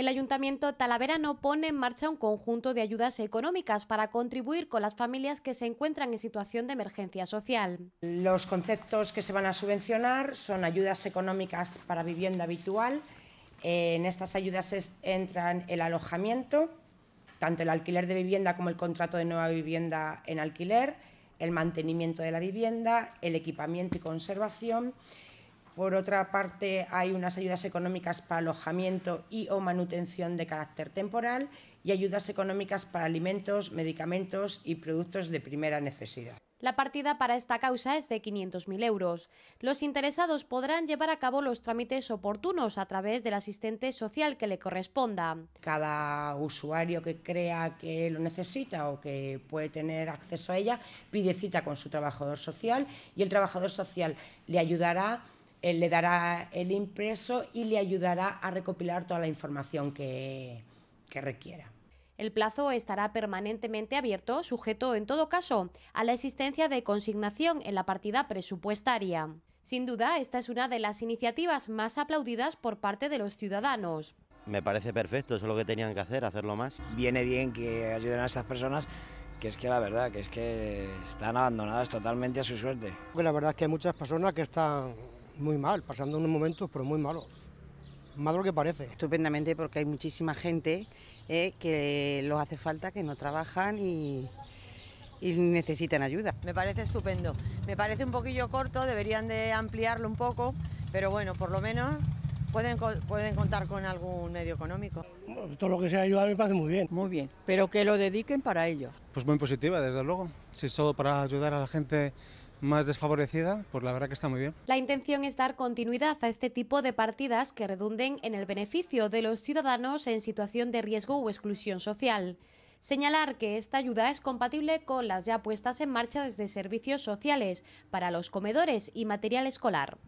El Ayuntamiento no pone en marcha un conjunto de ayudas económicas para contribuir con las familias que se encuentran en situación de emergencia social. Los conceptos que se van a subvencionar son ayudas económicas para vivienda habitual. En estas ayudas entran el alojamiento, tanto el alquiler de vivienda como el contrato de nueva vivienda en alquiler, el mantenimiento de la vivienda, el equipamiento y conservación por otra parte, hay unas ayudas económicas para alojamiento y o manutención de carácter temporal y ayudas económicas para alimentos, medicamentos y productos de primera necesidad. La partida para esta causa es de 500.000 euros. Los interesados podrán llevar a cabo los trámites oportunos a través del asistente social que le corresponda. Cada usuario que crea que lo necesita o que puede tener acceso a ella pide cita con su trabajador social y el trabajador social le ayudará él le dará el impreso y le ayudará a recopilar toda la información que, que requiera. El plazo estará permanentemente abierto, sujeto en todo caso a la existencia de consignación en la partida presupuestaria. Sin duda, esta es una de las iniciativas más aplaudidas por parte de los ciudadanos. Me parece perfecto, eso es lo que tenían que hacer, hacerlo más. Viene bien que ayuden a estas personas, que es que la verdad, que es que están abandonadas totalmente a su suerte. pues la verdad es que hay muchas personas que están muy mal, pasando unos momentos pero muy malos. Más lo que parece. Estupendamente porque hay muchísima gente eh, que los hace falta, que no trabajan y, necesitan ayuda. Me parece estupendo. Me parece un poquillo corto, deberían de ampliarlo un poco, pero bueno, por lo menos pueden, pueden contar con algún medio económico. todo lo que sea ayuda me parece muy bien. Muy bien, pero que lo dediquen para ellos. Pues muy positiva, desde luego. Si es para ayudar a la gente más desfavorecida, pues la verdad que está muy bien. La intención es dar continuidad a este tipo de partidas que redunden en el beneficio de los ciudadanos en situación de riesgo o exclusión social. Señalar que esta ayuda es compatible con las ya puestas en marcha desde servicios sociales para los comedores y material escolar.